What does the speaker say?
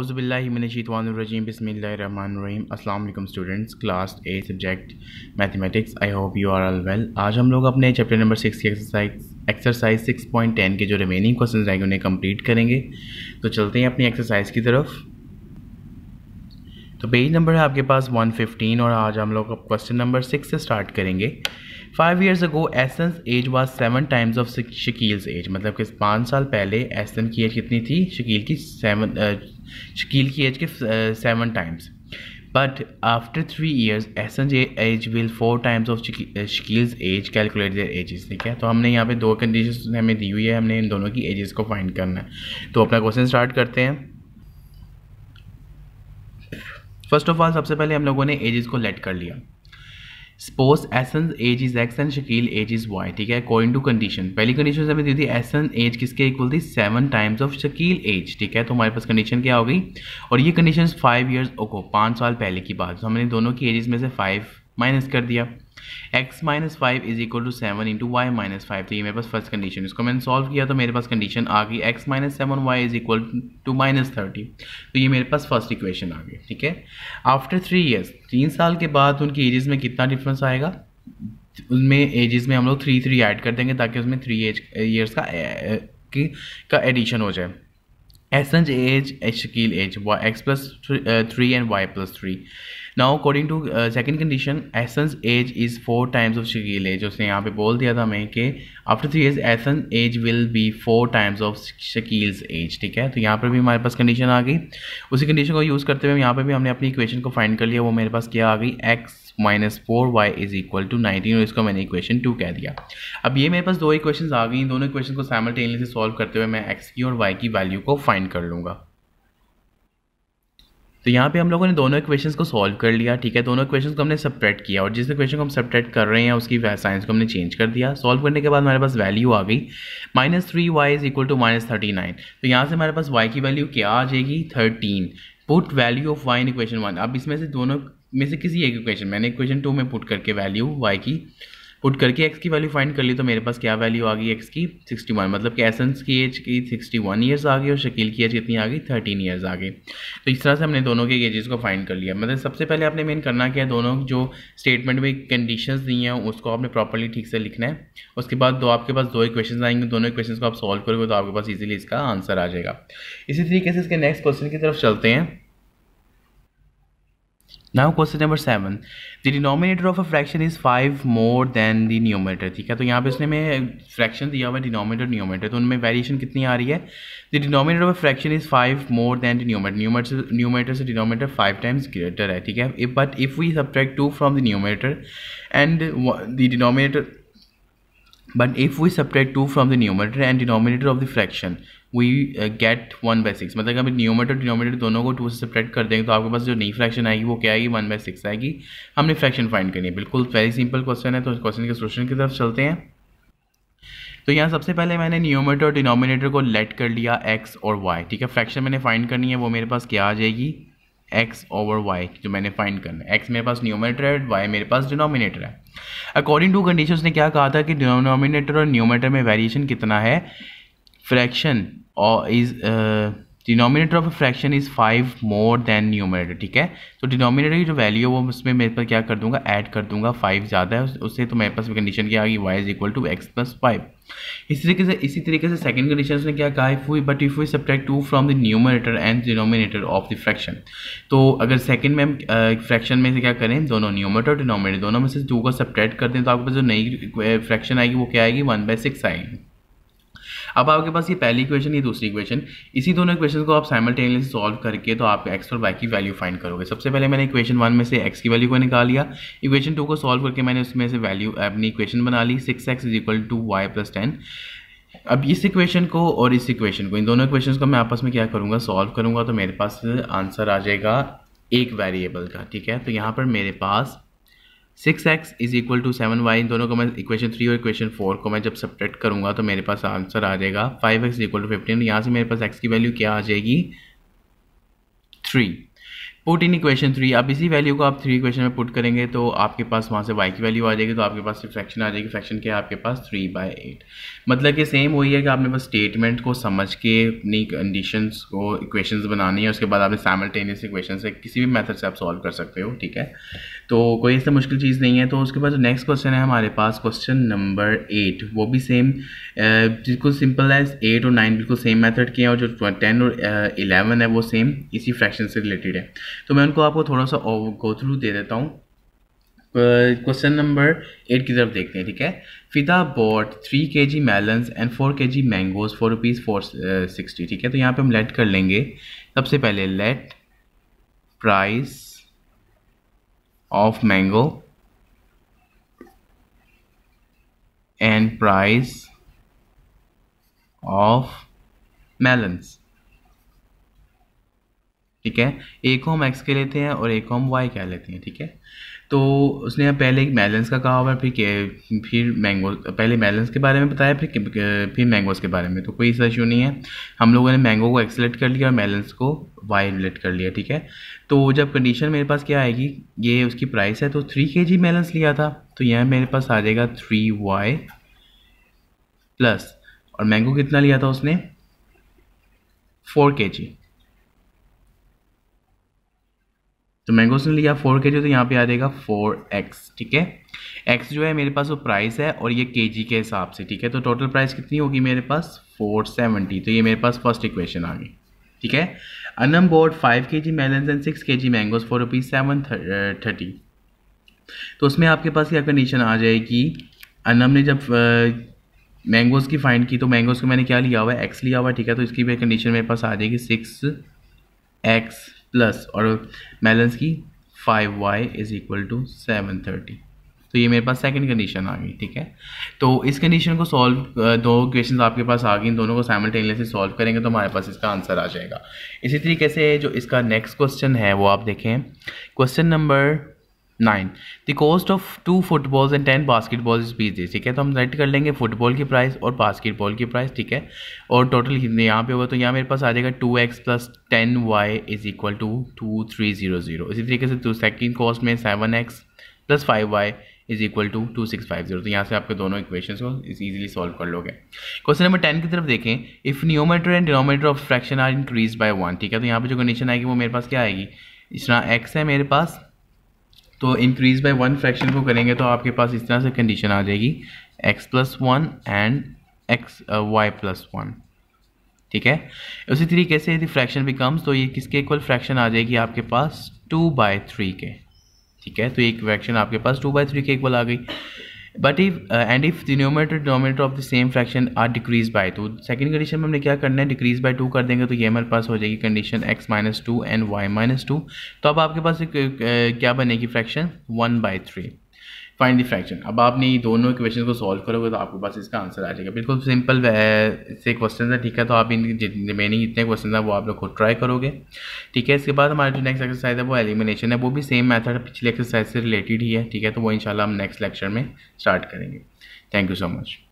अउज़बिल्लिमिनशीतवानरजीम बसमीम अल्लाम students class A subject mathematics I hope you are all well आज हम लोग अपने चैप्टर नंबर सिक्स की exercise exercise six point ten के जो रिमेनिंग क्वेश्चन आएंगे उन्हें कम्प्लीट करेंगे तो चलते हैं अपनी एक्सरसाइज की तरफ तो पेज नंबर है आपके पास वन फिफ्टीन और आज हम लोग क्वेश्चन नंबर सिक्स से स्टार्ट करेंगे five years ago Hassan age was seven times of Shakil's age मतलब कि पाँच साल पहले एसन की एज कितनी थी शकील की सेवन शकील की एज के seven times but after three years, Hassan's age will four times of Shakil's age calculate their ages. ठीक है तो हमने यहाँ पे दो कंडीशन हमें दी हुई है हमने इन दोनों की एजेस को फाइंड करना है तो अपना क्वेश्चन स्टार्ट करते हैं फर्स्ट ऑफ ऑल सबसे पहले हम लोगों ने एजेस को लेट कर लिया suppose Hassan age is X and Shakil age is Y ठीक है अकॉर्डिंग टू कंडीशन पहली कंडीशन हमें दी थी एसन एज किसके इक्वल थी seven times of Shakil age ठीक है तो हमारे पास कंडीशन क्या हो गई और ये कंडीशन फाइव ईयर्स ओको पाँच साल पहले की बात तो हमने दोनों की एजेस में से फाइव माइनस कर दिया X minus five is equal to seven into Y minus five तो ये मेरे पास फर्स्ट कंडीशन इसको मैंने सॉल्व किया तो मेरे पास कंडीशन आ गई X minus seven Y is equal to minus thirty तो ये मेरे पास फर्स्ट इक्वेशन आ गई ठीक है आफ्टर थ्री ईयर्स तीन साल के बाद उनकी एजेस में कितना डिफरेंस आएगा उनमें एजेस में हम लोग थ्री थ्री ऐड कर देंगे ताकि उसमें थ्री एज ईयर्स का की का एडिशन हो जाए एस age Shakil age Y X plus three and Y plus three now according to second condition Hassan age is four times of Shakil age उसने यहाँ पे बोल दिया था हमें कि after three years Hassan age will be four times of Shakil's age ठीक है तो यहाँ पर भी हमारे पास कंडीशन आ गई उसी कंडीशन को यूज़ करते हुए यहाँ पर भी हमने अपनी इक्वेशन को फाइंड कर लिया वो मेरे पास क्या आ गई X minus four Y is equal to nineteen और इसको मैंने इक्वेशन टू कह दिया अब ये मेरे पास दो इक्वेशन आ गई दोनों इक्वेशन को साइमल्टेनियसली सॉल्व करते हुए मैं एक्स की और वाई की वैल्यू को फाइंड कर लूँगा तो यहाँ पे हम लोगों ने दोनों इक्वेशंस को सॉल्व कर लिया ठीक है दोनों इक्वेशंस को हमने सब्ट्रैक्ट किया और जिस इक्वेशन को हम सब्ट्रैक्ट कर रहे हैं उसकी साइंस को हमने चेंज कर दिया सॉल्व करने के बाद हमारे पास वैल्यू आ गई minus three Y is equal to minus thirty nine तो यहाँ से हमारे पास वाई की वैल्यू क्या आ जाएगी thirteen put value of Y in equation one अब इसमें से दोनों में से किसी एक इक्वेशन मैंने इक्वेशन टू में पुट करके वैल्यू वाई की पुट करके एक्स की वैल्यू फाइंड कर ली तो मेरे पास क्या वैल्यू आ गई एक्स की 61 मतलब कि एसेंस की एज की 61 ईयर्स आ गई और शकील की एज कितनी आ गई 13 ईयर्स आ गई तो इस तरह से हमने दोनों के एजेस को फाइंड कर लिया मतलब सबसे पहले आपने मेन करना क्या है दोनों जो स्टेटमेंट में कंडीशन दी हैं उसको आपने प्रॉपरली ठीक से लिखना है उसके बाद दो आपके पास दो इक्वेशन आएंगे दोनों इक्वेशन को आप सॉल्व करोगे तो आपके पास ईजिली इसका आंसर आ जाएगा इसी तरीके से इसके नेक्स्ट क्वेश्चन की तरफ चलते हैं now question number seven the denominator of a fraction is five more than the numerator ठीक है तो यहाँ पे इसने में फ्रैक्शन दिया हुआ है डिनोमिनेटर न्यूमेटर तो उनमें वेरिएशन कितनी आ रही है the denominator of a fraction is five more than the numerator numerator numerator से डिनोमिनेटर फाइव टाइम्स ग्रेटर है ठीक है but if we subtract two from the numerator and the denominator but if we subtract two from the numerator and denominator of the fraction we uh, get one by six मतलब अगर numerator denominator दोनों को to से separate कर देंगे तो आपके पास जो नई फ्रैक्शन आएगी वो क्या आएगी वन बाई सिक्स आएगी हमने फ्रैक्शन फाइंड करनी है बिल्कुल वेरी सिंपल क्वेश्चन है तो क्वेश्चन के सोल्यूशन की तरफ चलते हैं तो यहाँ सबसे पहले मैंने न्यूमेटर और डिनोमिनेटर को लेट कर लिया एक्स और वाई ठीक है फ्रैक्शन मैंने फाइंड करनी है वो मेरे पास क्या आ जाएगी एक्स ओवर वाई जो मैंने फाइंड करना है एक्स मेरे पास न्यूमेटर है वाई मेरे पास डिनोमिनेटर है अकॉर्डिंग टू कंडीशन उसने क्या कहा था कि डिनोमिनेटर और न्यूमेटर में वेरिएशन कितना है फ्रैक्शन और is denominator of fraction is five more than numerator ठीक है तो डिनोमिनेटर की जो वैल्यू है वो उसमें मेरे पर क्या कर दूंगा ऐड कर दूंगा फाइव ज़्यादा है उससे तो मेरे पास कंडीशन क्या आएगी y is equal to x plus five इस तरीके से इसी तरीके से सेकंड कंडीशन उसने क्या कहा if we but if we subtract two from the numerator and denominator of the fraction तो अगर सेकंड में फ्रैक्शन में से क्या करें दोनों और डिनोमिनेटर दोनों में से टू को सब्ट्रैक्ट कर दें तो आपके पास जो नई फ्रैक्शन आएगी वो क्या आएगी वन बाई सिक्स आएगी अब आपके पास ये पहली इक्वेशन ये दूसरी इक्वेशन इसी दोनों इक्वेशन को आप साइमल्टेनियस सॉल्व करके तो आप एक्स और वाई की वैल्यू फाइंड करोगे सबसे पहले मैंने इक्वेशन वन में से एक्स की वैल्यू को निकाल लिया इक्वेशन टू को सॉल्व करके मैंने उसमें से वैल्यू अपनी इक्वेशन बना ली six x is equal to y plus ten अब इस इक्वेशन को और इस इक्वेशन को इन दोनों इक्वेशन को मैं आपस में क्या करूँगा सॉल्व करूँगा तो मेरे पास आंसर आ जाएगा एक वेरिएबल का ठीक है तो यहाँ पर मेरे पास six x is equal to seven y इन दोनों को मैं इक्वेशन थ्री और इक्वेशन फोर को मैं जब सब्ट्रैक्ट करूँगा तो मेरे पास आंसर आ जाएगा five x equal to fifteen यहाँ से मेरे पास एक्स की वैल्यू क्या आ जाएगी three put in equation three आप इसी वैल्यू को आप थ्री इक्वेशन में पुट करेंगे तो आपके पास वहाँ से वाई की वैल्यू आ जाएगी तो आपके पास फ्रैक्शन आ जाएगी फ्रैक्शन क्या आपके पास थ्री बाई एट मतलब कि सेम वही है कि आपने बस स्टेटमेंट को समझ के अपनी कंडीशंस को इक्वेशंस बनानी है उसके बाद आपने सैमल्टेनियस इक्वेशन से किसी भी मेथड से आप सॉल्व कर सकते हो ठीक है तो कोई इससे मुश्किल चीज़ नहीं है तो उसके बाद जो नेक्स्ट क्वेश्चन है हमारे पास क्वेश्चन नंबर एट वो भी सेम बिल्कुल सिंपल है एट और नाइन बिल्कुल सेम मैथड के हैं और जो टेन और इलेवन है वो सेम इसी फ्रैक्शन से रिलेटेड है तो मैं उनको आपको थोड़ा सा गो थ्रू दे देता हूँ क्वेश्चन नंबर एट की तरफ देखते हैं ठीक है फिदा बॉट थ्री के जी melons and four K G mangoes four rupees four sixty ठीक है तो यहाँ पे हम लेट कर लेंगे सबसे पहले let price of mango and price of melons ठीक है ए को हम एक्स कह लेते हैं और ए को हम वाई कह लेते हैं ठीक है तो उसने पहले मैलेंस का कहा हुआ फिर के फिर मैंगो पहले मैलेंस के बारे में बताया फिर फिर मैंगोज़ के बारे में तो कोई ऐसा इशू नहीं है हम लोगों ने मैंगो को एक्सलेट कर लिया और मैलेंस को वाई रिलेट कर लिया ठीक है तो जब कंडीशन मेरे पास क्या आएगी ये उसकी प्राइस है तो थ्री के जी मैलेंस लिया था तो यह मेरे पास आ जाएगा थ्री वाई प्लस और मैंगो कितना लिया था उसने फोर के जी तो मैंगोज ने लिया फोर के जी तो यहाँ पे आ जाएगा फोर एक्स ठीक है एक्स जो है मेरे पास वो प्राइस है और ये के जी के हिसाब से ठीक है तो टोटल प्राइस कितनी होगी मेरे पास फोर सेवेंटी तो ये मेरे पास फर्स्ट इक्वेशन आ गई ठीक है अनम बोर्ड फाइव के जी melon and six K G mangoes four rupees seven thirty तो उसमें आपके पास क्या कंडीशन आ जाएगी अनम ने जब मैंगोज़ uh, की फाइंड की तो मैंगोज़ को मैंने क्या लिया हुआ है एक्स लिया हुआ ठीक है तो इसकी भी कंडीशन मेरे पास आ जाएगी सिक्स एक्स प्लस और बैलेंस की five y is equal to seven thirty तो ये मेरे पास सेकंड कंडीशन आ गई ठीक है तो इस कंडीशन को सॉल्व दो क्वेश्चन आपके पास आ गई इन दोनों को साइमल्टेनियसली सॉल्व करेंगे तो हमारे पास इसका आंसर आ जाएगा इसी तरीके से जो इसका नेक्स्ट क्वेश्चन है वो आप देखें question number nine the cost of two footballs and ten basketball is बीस दिस ठीक है तो हम सेट कर लेंगे फुटबॉल की प्राइस और बास्केटबॉल की प्राइस ठीक है और टोटल कितने यहाँ पे होगा तो यहाँ मेरे पास आ जाएगा two x plus ten y is equal to two three zero zero इसी तरीके से सेकेंड कॉस्ट में seven x plus five y is equal to two six five zero तो यहाँ से आपके दोनों इक्वेशन को इजीली सॉल्व कर लोगे क्वेश्चन नंबर टेन की तरफ देखें if numerator and denominator of fraction are increase by one ठीक है तो यहाँ पे जो कंडीशन आएगी वो मेरे पास क्या आएगी इस तरह एक्स है मेरे पास तो इंक्रीज़ बाय वन फ्रैक्शन को करेंगे तो आपके पास इस तरह से कंडीशन आ जाएगी x plus one and x y plus one ठीक है उसी तरीके से यदि फ्रैक्शन बिकम्स तो ये किसके इक्वल फ्रैक्शन आ जाएगी आपके पास टू बाय थ्री के ठीक है तो एक फ्रैक्शन आपके पास टू बाय थ्री के इक्वल आ गई but if and if denominator denominator of the same fraction are decrease by two second condition में हमने क्या करना है डिक्रीज बाय टू कर देंगे तो ये हमारे पास हो जाएगी condition x minus two and y minus two तो अब आपके पास एक, क्या बनेगी fraction one by three find the fraction अब आपने ये दोनों क्वेश्चन को सॉल्व करोगे तो आपके पास इसका आंसर आ जाएगा बिल्कुल सिंपल से क्वेश्चन है ठीक है तो आप इन रिमेनिंग जितने क्वेश्चन है वो आप लोग खुद ट्राई करोगे ठीक है इसके बाद हमारा जो नेक्स्ट एक्सरसाइज है वो एलिमिनेशन है वो भी सेम मैथड पिछले एक्सरसाइज से रिलेटेड ही है ठीक है तो वो इनशाला हम नेक्स्ट लेक्चर में स्टार्ट करेंगे थैंक यू सो मच